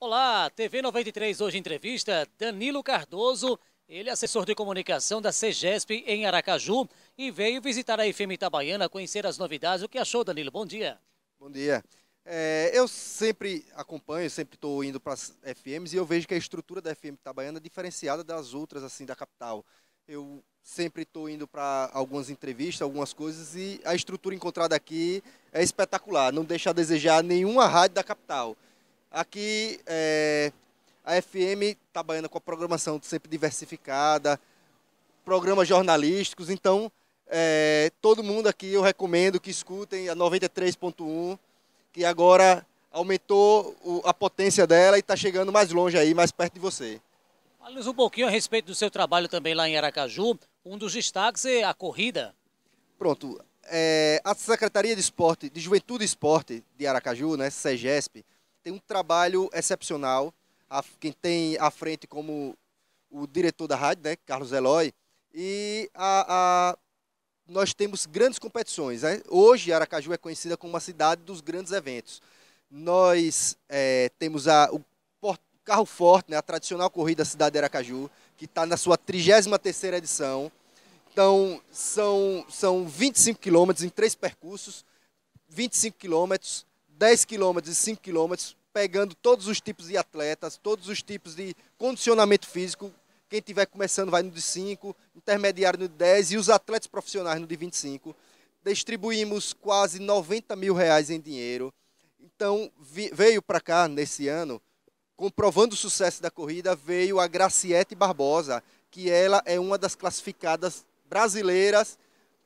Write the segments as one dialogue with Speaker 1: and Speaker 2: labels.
Speaker 1: Olá, TV 93 hoje entrevista Danilo Cardoso, ele é assessor de comunicação da CEGESP em Aracaju e veio visitar a FM Itabaiana, conhecer as novidades. O que achou, Danilo? Bom dia. Bom dia. É, eu sempre
Speaker 2: acompanho, sempre estou indo para as FMs e eu vejo que a estrutura da FM Itabaiana é diferenciada das outras assim da capital. Eu sempre estou indo para algumas entrevistas, algumas coisas e a estrutura encontrada aqui é espetacular, não deixa a desejar nenhuma rádio da capital. Aqui é, a FM trabalhando tá com a programação sempre diversificada, programas jornalísticos, então é, todo mundo aqui eu recomendo que escutem a 93.1, que agora aumentou o, a potência dela e está chegando mais longe aí, mais perto de você.
Speaker 1: Fale-nos um pouquinho a respeito do seu trabalho também lá em Aracaju. Um dos destaques é a corrida.
Speaker 2: Pronto. É, a Secretaria de Esporte, de Juventude e Esporte de Aracaju, né, SEGESP, tem um trabalho excepcional. A, quem tem à frente como o diretor da rádio, né, Carlos Eloy, e a, a, nós temos grandes competições. Né? Hoje, Aracaju é conhecida como uma cidade dos grandes eventos. Nós é, temos a, o carro forte, né, a tradicional corrida da Cidade de Aracaju, que está na sua 33ª edição. Então, são, são 25 quilômetros em três percursos, 25 quilômetros, 10 quilômetros e 5 quilômetros, pegando todos os tipos de atletas, todos os tipos de condicionamento físico. Quem tiver começando vai no de 5, intermediário no de 10 e os atletas profissionais no de 25. Distribuímos quase 90 mil reais em dinheiro. Então, veio para cá nesse ano, comprovando o sucesso da corrida, veio a Graciete Barbosa, que ela é uma das classificadas brasileiras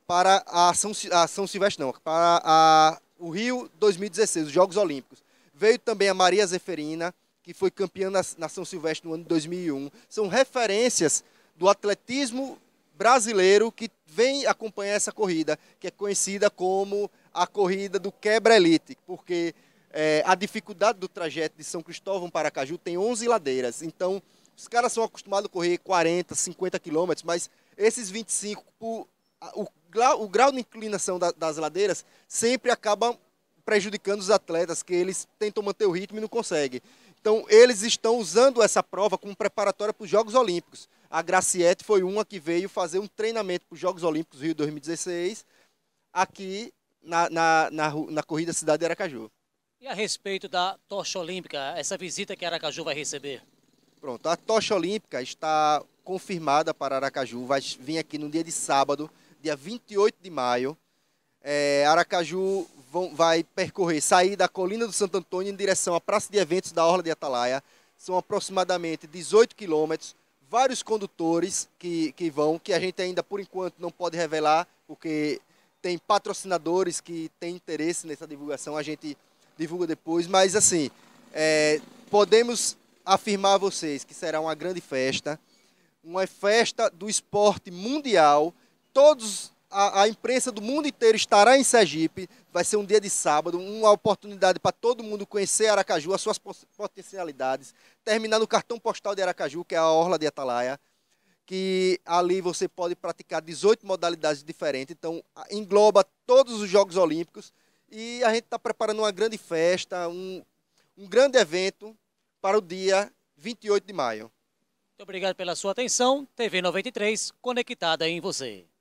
Speaker 2: para a São, a São Silvestre, não, para a o Rio 2016, os Jogos Olímpicos. Veio também a Maria Zeferina, que foi campeã na, São Silvestre no ano de 2001. São referências do atletismo brasileiro que vem acompanhar essa corrida, que é conhecida como a corrida do quebra-elite, porque é, a dificuldade do trajeto de São Cristóvão para Caju tem 11 ladeiras. Então, os caras são acostumados a correr 40, 50 quilômetros, mas esses 25, o, o grau, o grau de inclinação da, das ladeiras sempre acaba prejudicando os atletas, que eles tentam manter o ritmo e não conseguem. Então, eles estão usando essa prova como preparatória para os Jogos Olímpicos. A Graciete foi uma que veio fazer um treinamento para os Jogos Olímpicos Rio 2016, aqui na, na, na, na corrida Cidade de Aracaju.
Speaker 1: E a respeito da tocha olímpica, essa visita que Aracaju vai receber?
Speaker 2: Pronto, a tocha olímpica está confirmada para Aracaju, vai vir aqui no dia de sábado, dia 28 de maio, é, Aracaju vão, vai percorrer, sair da Colina do Santo Antônio em direção à Praça de Eventos da Orla de Atalaia. São aproximadamente 18 quilômetros, vários condutores que, que vão, que a gente ainda, por enquanto, não pode revelar, porque tem patrocinadores que têm interesse nessa divulgação, a gente divulga depois, mas assim, é, podemos afirmar a vocês que será uma grande festa, uma festa do esporte mundial, todos a, a, imprensa do mundo inteiro estará em Sergipe. Vai ser um dia de sábado, uma oportunidade para todo mundo conhecer Aracaju, as suas potencialidades. Terminar no cartão postal de Aracaju, que é a Orla de Atalaia, que ali você pode praticar 18 modalidades diferentes. Então, engloba todos os Jogos Olímpicos. E a gente está preparando uma grande festa, um, um grande evento para o dia 28 de maio.
Speaker 1: Muito obrigado pela sua atenção. TV 93, conectada em você.